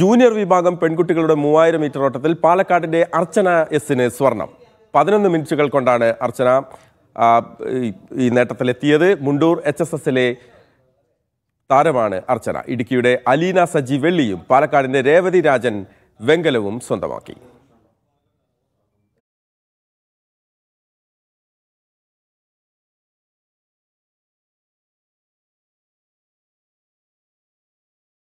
junior വിഭാഗം പെൺകുട്ടികളുടെ മൂവായിരം മീറ്റർ ഓട്ടത്തിൽ പാലക്കാടിൻ്റെ അർച്ചന എസിന് സ്വർണം പതിനൊന്ന് മിനിറ്റുകൾ കൊണ്ടാണ് അർച്ചന ഈ നേട്ടത്തിലെത്തിയത് മുണ്ടൂർ എച്ച് എസ് എസിലെ താരമാണ് അർച്ചന ഇടുക്കിയുടെ അലീന സജി വെള്ളിയും പാലക്കാടിൻ്റെ രേവതി രാജൻ വെങ്കലവും സ്വന്തമാക്കി